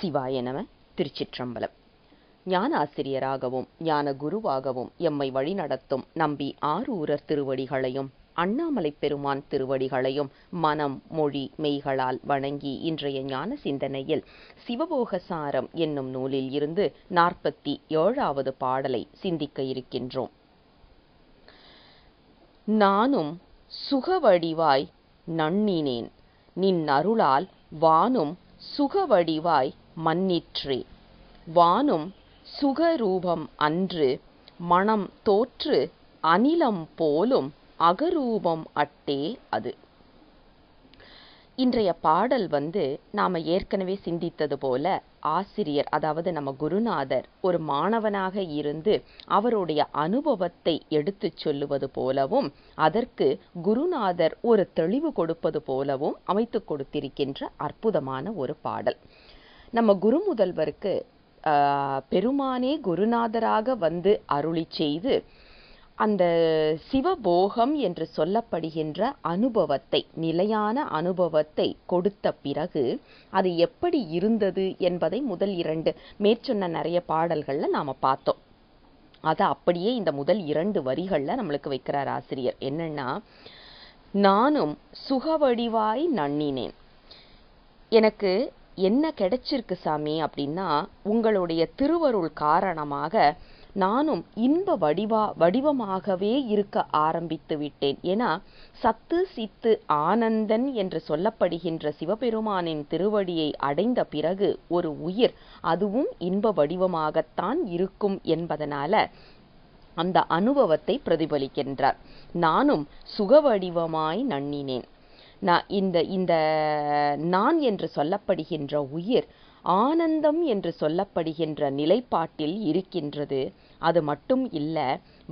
சிவாய நம திருச்சிற்றம்பலம் ஞான ஆசிரியராகவும் ஞான குருவாகவும் எம்மை வழிநடத்தும் நம்பி ஆரூரர் திருவடிகளையும் அண்ணாமலை பெருமான் திருவடிகளையும் மனம் மொழி மெய்களால் வணங்கி இன்றைய ஞான சிந்தனையில் சிவபோக சாரம் என்னும் நூலில் இருந்து நாற்பத்தி ஏழாவது பாடலை சிந்திக்க இருக்கின்றோம் நானும் சுகவடிவாய் நண்ணினேன் நின் அருளால் வானும் சுகவடிவாய் மன்னிற்றே வானும் சுகரூபம் அன்று மனம் தோற்று அநிலம் போலும் அகரூபம் அட்டே அது இன்றைய பாடல் வந்து நாம் ஏற்கனவே சிந்தித்தது போல ஆசிரியர் அதாவது நம்ம குருநாதர் ஒரு மாணவனாக இருந்து அவருடைய அனுபவத்தை எடுத்துச் சொல்லுவது போலவும் அதற்கு குருநாதர் ஒரு தெளிவு கொடுப்பது போலவும் அமைத்து கொடுத்திருக்கின்ற அற்புதமான ஒரு பாடல் நம்ம குரு முதல்வருக்கு பெருமானே குருநாதராக வந்து அருளி செய்து அந்த சிவபோகம் என்று சொல்லப்படுகின்ற அனுபவத்தை நிலையான அனுபவத்தை கொடுத்த பிறகு அது எப்படி இருந்தது என்பதை முதல் இரண்டு மேற்சொன்ன நிறைய பாடல்களில் நாம் பார்த்தோம் அதை அப்படியே இந்த முதல் இரண்டு வரிகளில் நம்மளுக்கு வைக்கிறார் ஆசிரியர் என்னன்னா நானும் சுகவடிவாய் நன்னினேன் எனக்கு என்ன கிடைச்சிருக்கு சாமி அப்படின்னா உங்களுடைய திருவருள் காரணமாக நானும் இன்ப வடிவா வடிவமாகவே இருக்க ஆரம்பித்து விட்டேன் ஏன்னா சத்து சித்து ஆனந்தன் என்று சொல்லப்படுகின்ற சிவபெருமானின் திருவடியை அடைந்த பிறகு ஒரு உயிர் அதுவும் இன்ப வடிவமாகத்தான் இருக்கும் என்பதனால அந்த அனுபவத்தை பிரதிபலிக்கின்றார் நானும் சுகவடிவமாய் நண்ணினேன் நான் இந்த இந்த நான் என்று சொல்லப்படுகின்ற உயிர் ஆனந்தம் என்று சொல்லப்படுகின்ற நிலைப்பாட்டில் இருக்கின்றது அது மட்டும் இல்ல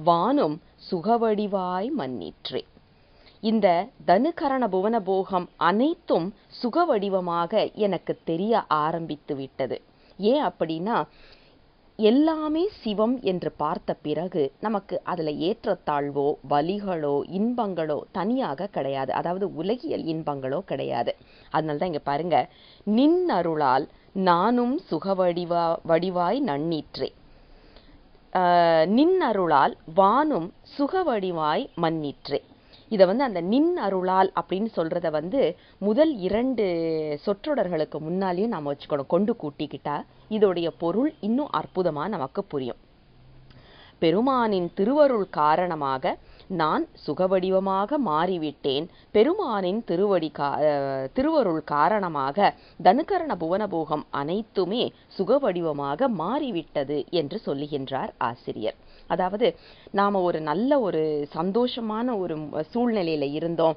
வானும் சுகவடிவாய் மன்னிற்று இந்த தனுகரண போகம் அனைத்தும் சுகவடிவமாக எனக்கு தெரிய ஆரம்பித்து விட்டது ஏன் அப்படின்னா எல்லாமே சிவம் என்று பார்த்த பிறகு நமக்கு அதில் ஏற்றத்தாழ்வோ வலிகளோ இன்பங்களோ தனியாக கிடையாது அதாவது உலகியல் இன்பங்களோ கிடையாது அதனால தான் இங்கே பாருங்க நின் அருளால் நானும் சுக வடிவா வடிவாய் நன்னிற்றே நின் அருளால் வானும் சுக வடிவாய் மன்னிற்றே இதை வந்து அந்த நின் அருளால் அப்படின்னு சொல்கிறத வந்து முதல் இரண்டு சொற்றொடர்களுக்கு முன்னாலேயும் நாம் வச்சுக்கணும் கொண்டு கூட்டிக்கிட்டா இதோடைய பொருள் இன்னும் அற்புதமாக நமக்கு புரியும் பெருமானின் திருவருள் காரணமாக நான் சுகவடிவமாக மாறிவிட்டேன் பெருமானின் திருவடி கா திருவருள் காரணமாக தனுகரண புவனபோகம் அனைத்துமே சுகவடிவமாக மாறிவிட்டது என்று சொல்லுகின்றார் ஆசிரியர் அதாவது நாம் ஒரு நல்ல ஒரு சந்தோஷமான ஒரு சூழ்நிலையில் இருந்தோம்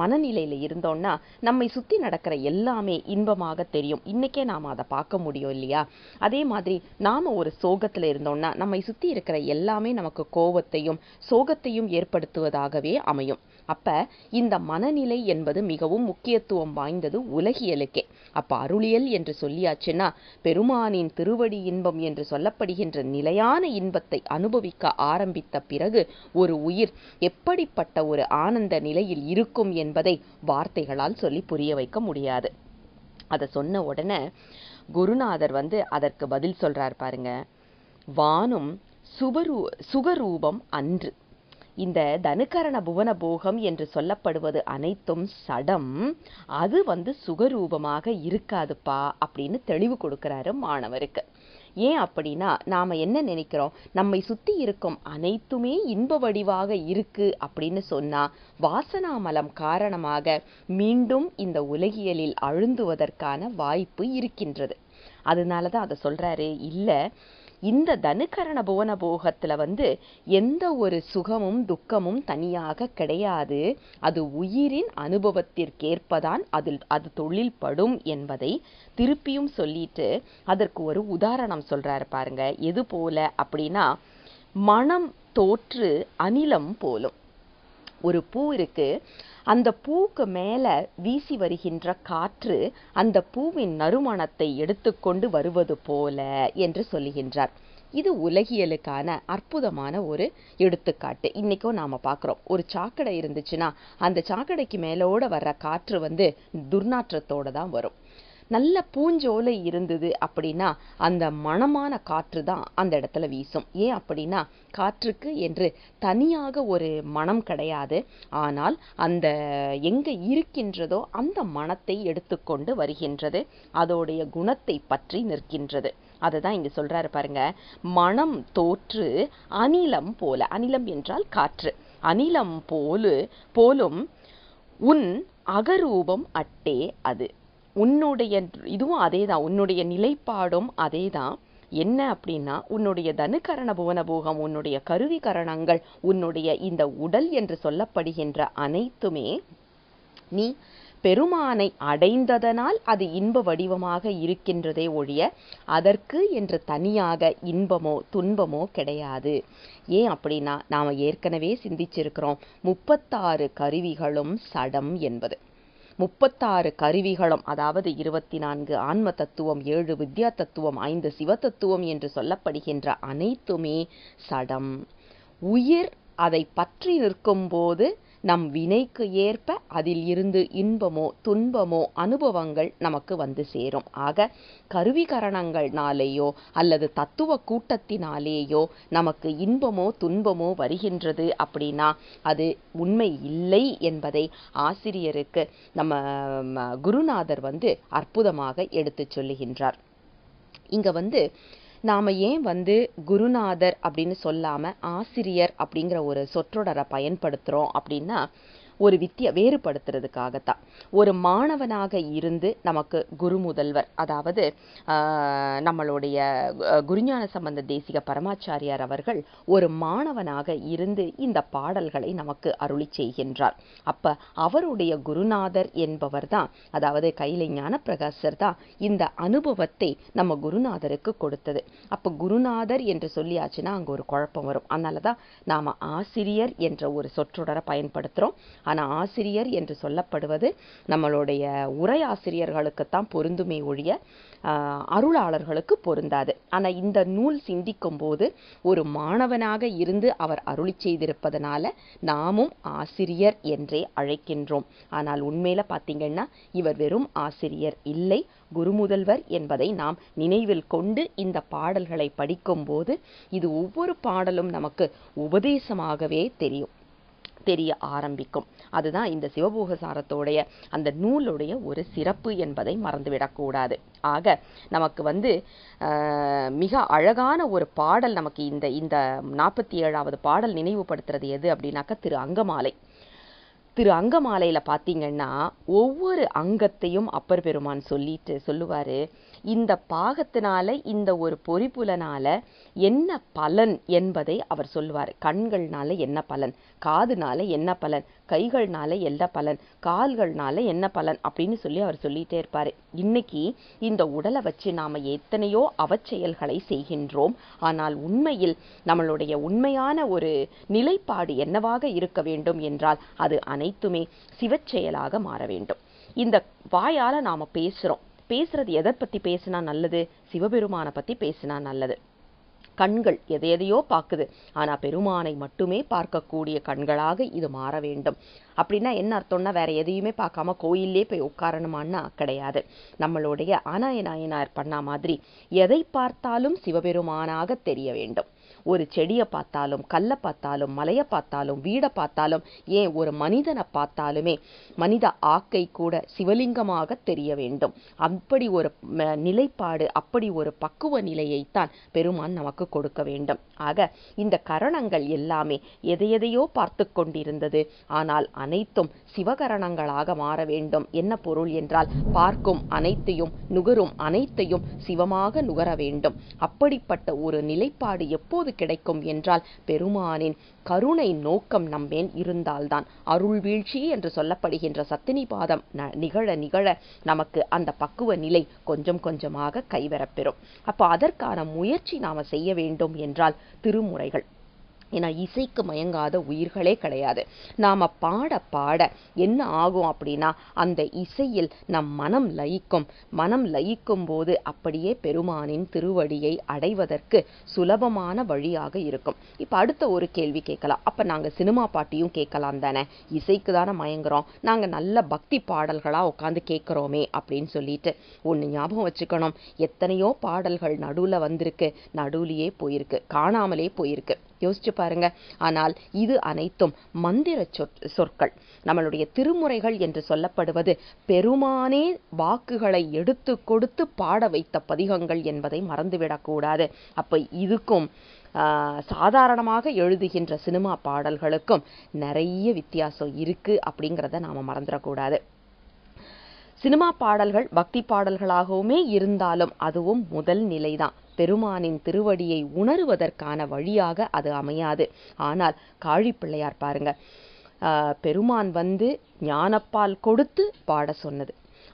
மனநிலையில் இருந்தோம்னா நம்மை சுற்றி நடக்கிற எல்லாமே இன்பமாக தெரியும் இன்றைக்கே நாம் அதை பார்க்க முடியும் இல்லையா அதே மாதிரி நாம் ஒரு சோகத்தில் இருந்தோம்னா நம்மை சுற்றி இருக்கிற எல்லாமே நமக்கு கோபத்தையும் சோகத்தையும் ஏற்படுத்துவதாகவே அமையும் அப்போ இந்த மனநிலை என்பது மிகவும் முக்கியத்துவம் வாய்ந்தது உலகியலுக்கே அப்போ அருளியல் என்று சொல்லியாச்சுன்னா பெருமானின் திருவடி இன்பம் என்று சொல்லப்படுகின்ற நிலையான இன்பத்தை அனுபவிக்க ஆரம்பித்த பிறகு ஒரு உயிர் எப்படிப்பட்ட ஒரு ஆனந்த நிலையில் இருக்கும் என்பதை வார்த்தைகளால் சொல்லி புரிய வைக்க முடியாது அதை சொன்ன உடனே குருநாதர் வந்து அதற்கு பதில் சொல்றார் பாருங்க வானும் சுபரூ சுகரூபம் அன்று இந்த தனுக்கரண புவன போகம் என்று சொல்லப்படுவது அனைத்தும் சடம் அது வந்து சுகரூபமாக இருக்காதுப்பா அப்படின்னு தெளிவு கொடுக்கிறாரு மாணவருக்கு ஏன் அப்படின்னா நாம் என்ன நினைக்கிறோம் நம்மை சுற்றி இருக்கும் அனைத்துமே இன்ப வடிவாக இருக்கு அப்படின்னு சொன்னால் வாசனாமலம் காரணமாக மீண்டும் இந்த உலகியலில் அழுந்துவதற்கான வாய்ப்பு இருக்கின்றது அதனால தான் அதை சொல்கிறாரு இல்லை இந்த தனுக்கரண புவன போகத்தில் வந்து எந்த ஒரு சுகமும் துக்கமும் தனியாக கிடையாது அது உயிரின் அனுபவத்திற்கேற்பதான் அதில் அது தொழில் படும் என்பதை திருப்பியும் சொல்லிட்டு அதற்கு ஒரு உதாரணம் சொல்கிறாரு பாருங்க எது போல அப்படின்னா மனம் தோற்று அனிலம் போலும் ஒரு பூ இருக்கு அந்த பூக்கு மேலே வீசி வருகின்ற காற்று அந்த பூவின் நறுமணத்தை எடுத்துக்கொண்டு வருவது போல என்று சொல்லுகின்றார் இது உலகியலுக்கான அற்புதமான ஒரு எடுத்துக்காட்டு இன்றைக்கும் நாம் பார்க்குறோம் ஒரு சாக்கடை இருந்துச்சுன்னா அந்த சாக்கடைக்கு மேலோட வர்ற காற்று வந்து துர்நாற்றத்தோடு தான் வரும் நல்ல பூஞ்சோலை இருந்தது அப்படின்னா அந்த மனமான காற்று தான் அந்த இடத்துல வீசும் ஏன் அப்படின்னா காற்றுக்கு என்று தனியாக ஒரு மனம் கிடையாது ஆனால் அந்த எங்கே இருக்கின்றதோ அந்த மனத்தை எடுத்துக்கொண்டு வருகின்றது அதோடைய குணத்தை பற்றி நிற்கின்றது அதை தான் இங்கே சொல்கிறாரு பாருங்க மனம் தோற்று அனிலம் போல அனிலம் என்றால் காற்று அனிலம் போலு போலும் உன் அகரூபம் அட்டே அது உன்னுடைய இதுவும் அதே தான் உன்னுடைய நிலைப்பாடும் அதே தான் என்ன அப்படின்னா உன்னுடைய தனுக்கரண புவனபோகம் உன்னுடைய கருவி கரணங்கள் உன்னுடைய இந்த உடல் என்று சொல்லப்படுகின்ற அனைத்துமே நீ பெருமானை அடைந்ததனால் அது இன்ப வடிவமாக இருக்கின்றதே ஒழிய அதற்கு என்று தனியாக இன்பமோ துன்பமோ கிடையாது ஏன் அப்படின்னா நாம் ஏற்கனவே சிந்திச்சிருக்கிறோம் முப்பத்தாறு கருவிகளும் சடம் என்பது முப்பத்தாறு கருவிகளும் அதாவது இருபத்தி நான்கு ஆன்ம தத்துவம் ஏழு வித்யா தத்துவம் ஐந்து சிவ தத்துவம் என்று சொல்லப்படுகின்ற அனைத்துமே சடம் உயிர் அதை பற்றி நிற்கும்போது நம் வினைக்கு ஏற்ப அதில் இருந்து இன்பமோ துன்பமோ அனுபவங்கள் நமக்கு வந்து சேரும் ஆக கருவிகரணங்கள்னாலேயோ அல்லது தத்துவ கூட்டத்தினாலேயோ நமக்கு இன்பமோ துன்பமோ வருகின்றது அப்படின்னா அது உண்மை இல்லை என்பதை ஆசிரியருக்கு நம்ம குருநாதர் வந்து அற்புதமாக எடுத்து சொல்லுகின்றார் இங்க வந்து நாம் ஏன் வந்து குருநாதர் அப்படின்னு சொல்லாமல் ஆசிரியர் அப்படிங்கிற ஒரு சொற்றொடரை பயன்படுத்துகிறோம் அப்படின்னா ஒரு வித்தியை வேறுபடுத்துறதுக்காகத்தான் ஒரு மாணவனாக இருந்து நமக்கு குரு முதல்வர் அதாவது நம்மளுடைய குருஞான சம்பந்த தேசிக பரமாச்சாரியார் அவர்கள் ஒரு மாணவனாக இருந்து இந்த பாடல்களை நமக்கு அருளி செய்கின்றார் அப்ப அவருடைய குருநாதர் என்பவர் தான் அதாவது கையில பிரகாசர் தான் இந்த அனுபவத்தை நம்ம குருநாதருக்கு கொடுத்தது அப்ப குருநாதர் என்று சொல்லியாச்சுன்னா அங்க ஒரு குழப்பம் வரும் அதனாலதான் நாம ஆசிரியர் என்ற ஒரு சொற்றொடரை பயன்படுத்துறோம் ஆனால் ஆசிரியர் என்று சொல்லப்படுவது நம்மளுடைய உரை ஆசிரியர்களுக்குத்தான் பொருந்துமே ஒழிய அருளாளர்களுக்கு பொருந்தாது ஆனால் இந்த நூல் சிந்திக்கும் போது ஒரு மாணவனாக இருந்து அவர் அருளி செய்திருப்பதனால நாமும் ஆசிரியர் என்றே அழைக்கின்றோம் ஆனால் உண்மையில பார்த்தீங்கன்னா இவர் வெறும் ஆசிரியர் இல்லை குருமுதல்வர் என்பதை நாம் நினைவில் கொண்டு இந்த பாடல்களை படிக்கும்போது இது ஒவ்வொரு பாடலும் நமக்கு உபதேசமாகவே தெரியும் தெரிய ஆரம்பிக்கும் அதுதான் இந்த சிவபோக அந்த நூலுடைய ஒரு சிறப்பு என்பதை மறந்துவிடக்கூடாது ஆக நமக்கு வந்து மிக அழகான ஒரு பாடல் நமக்கு இந்த இந்த நாற்பத்தி ஏழாவது பாடல் நினைவுபடுத்துறது எது அப்படின்னாக்கா திரு அங்கமாலை திரு அங்கமாலையில் பார்த்தீங்கன்னா ஒவ்வொரு அங்கத்தையும் அப்பர் பெருமான் சொல்லிட்டு சொல்லுவார் இந்த பாகத்தினால இந்த ஒரு பொறிப்புலனால என்ன பலன் என்பதை அவர் சொல்வார் கண்கள்னால என்ன பலன் காதுனால என்ன பலன் கைகள்னால என்ன பலன் கால்கள்னால என்ன பலன் அப்படின்னு சொல்லி அவர் சொல்லிட்டே இருப்பார் இன்னைக்கு இந்த உடலை வச்சு நாம் எத்தனையோ அவச்செயல்களை செய்கின்றோம் ஆனால் உண்மையில் நம்மளுடைய உண்மையான ஒரு நிலைப்பாடு என்னவாக இருக்க வேண்டும் என்றால் அது அனைத்துமே சிவச்செயலாக மாற வேண்டும் இந்த வாயால் நாம் பேசுகிறோம் பேசுகிறது எதை பற்றி பேசினா நல்லது சிவபெருமானை பற்றி பேசினா நல்லது கண்கள் எதை எதையோ பார்க்குது ஆனால் பெருமானை மட்டுமே பார்க்கக்கூடிய கண்களாக இது மாற வேண்டும் அப்படின்னா என்ன அர்த்தம்னா வேற எதையுமே பார்க்காம கோயிலே போய் உட்காரணுமான்னா கிடையாது நம்மளுடைய ஆனாயநாயனார் நாயனார் பண்ணா மாதிரி எதை பார்த்தாலும் சிவபெருமானாக தெரிய வேண்டும் ஒரு செடியை பார்த்தாலும் கல்லை பார்த்தாலும் மலையை பார்த்தாலும் வீடை பார்த்தாலும் ஏன் ஒரு மனிதனை பார்த்தாலுமே மனித ஆக்கை கூட சிவலிங்கமாக தெரிய வேண்டும் அப்படி ஒரு நிலைப்பாடு அப்படி ஒரு பக்குவ நிலையைத்தான் பெருமான் நமக்கு கொடுக்க வேண்டும் ஆக இந்த கரணங்கள் எல்லாமே எதையெதையோ பார்த்து கொண்டிருந்தது ஆனால் அனைத்தும் சிவகரணங்களாக மாற வேண்டும் என்ன பொருள் என்றால் பார்க்கும் அனைத்தையும் நுகரும் அனைத்தையும் சிவமாக நுகர வேண்டும் அப்படிப்பட்ட ஒரு நிலைப்பாடு எப்போது உணவு கிடைக்கும் என்றால் பெருமானின் கருணை நோக்கம் நம்மேல் இருந்தால்தான் அருள் வீழ்ச்சி என்று சொல்லப்படுகின்ற சத்தினி பாதம் நிகழ நிகழ நமக்கு அந்த பக்குவ நிலை கொஞ்சம் கொஞ்சமாக கைவரப்பெறும் அப்போ அதற்கான முயற்சி நாம் செய்ய வேண்டும் என்றால் திருமுறைகள் ஏன்னா இசைக்கு மயங்காத உயிர்களே கிடையாது நாம் பாட பாட என்ன ஆகும் அப்படின்னா அந்த இசையில் நம் மனம் லயிக்கும் மனம் லயிக்கும் போது அப்படியே பெருமானின் திருவடியை அடைவதற்கு சுலபமான வழியாக இருக்கும் இப்போ அடுத்த ஒரு கேள்வி கேட்கலாம் அப்போ நாங்கள் சினிமா பாட்டியும் கேட்கலாம் தானே இசைக்கு தானே மயங்குறோம் நாங்கள் நல்ல பக்தி பாடல்களாக உட்காந்து கேட்குறோமே அப்படின்னு சொல்லிட்டு ஒன்று ஞாபகம் வச்சுக்கணும் எத்தனையோ பாடல்கள் நடுவில் வந்திருக்கு நடுவுலையே போயிருக்கு காணாமலே போயிருக்கு யோசிச்சு பாருங்க ஆனால் இது அனைத்தும் மந்திர சொற்கள் நம்மளுடைய திருமுறைகள் என்று சொல்லப்படுவது பெருமானே வாக்குகளை எடுத்து கொடுத்து பாட வைத்த பதிகங்கள் என்பதை மறந்துவிடக்கூடாது அப்ப இதுக்கும் சாதாரணமாக எழுதுகின்ற சினிமா பாடல்களுக்கும் நிறைய வித்தியாசம் இருக்கு அப்படிங்கிறத நாம மறந்துடக்கூடாது சினிமா பாடல்கள் பக்தி பாடல்களாகவுமே இருந்தாலும் அதுவும் முதல் நிலைதான் பெருமானின் திருவடியை உணருவதற்கான வழியாக அது அமையாது ஆனால் காழிப்பிள்ளையார் பாருங்க பெருமான் வந்து ஞானப்பால் கொடுத்து பாட சொன்னது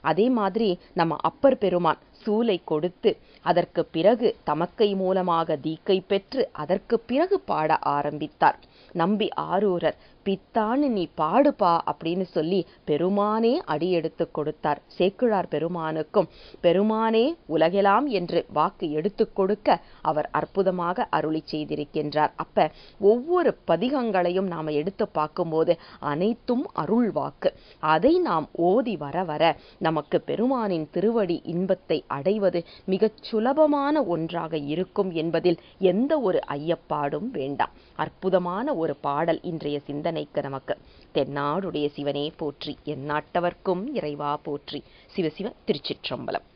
அதே மாதிரி நம்ம அப்பர் பெருமான் சூலை கொடுத்து அதற்கு பிறகு தமக்கை மூலமாக தீக்கை பெற்று அதற்கு பிறகு பாட ஆரம்பித்தார் நம்பி ஆரூரர் பித்தான்னு நீ பாடுப்பா அப்படின்னு சொல்லி பெருமானே அடி எடுத்து கொடுத்தார் சேக்குழார் பெருமானுக்கும் பெருமானே உலகெலாம் என்று வாக்கு எடுத்து கொடுக்க அவர் அற்புதமாக அருளி செய்திருக்கின்றார் அப்ப ஒவ்வொரு பதிகங்களையும் நாம் எடுத்து பார்க்கும்போது அனைத்தும் அருள் வாக்கு அதை நாம் ஓதி வர வர நமக்கு பெருமானின் திருவடி இன்பத்தை அடைவது மிகச் சுலபமான ஒன்றாக இருக்கும் என்பதில் எந்த ஒரு ஐயப்பாடும் வேண்டாம் அற்புதமான ஒரு பாடல் இன்றைய சிந்தனை நினைக்க நமக்கு தென்னாடுடைய சிவனே போற்றி என் நாட்டவர்க்கும் இறைவா போற்றி சிவசிவ திருச்சிற்றம்பலம்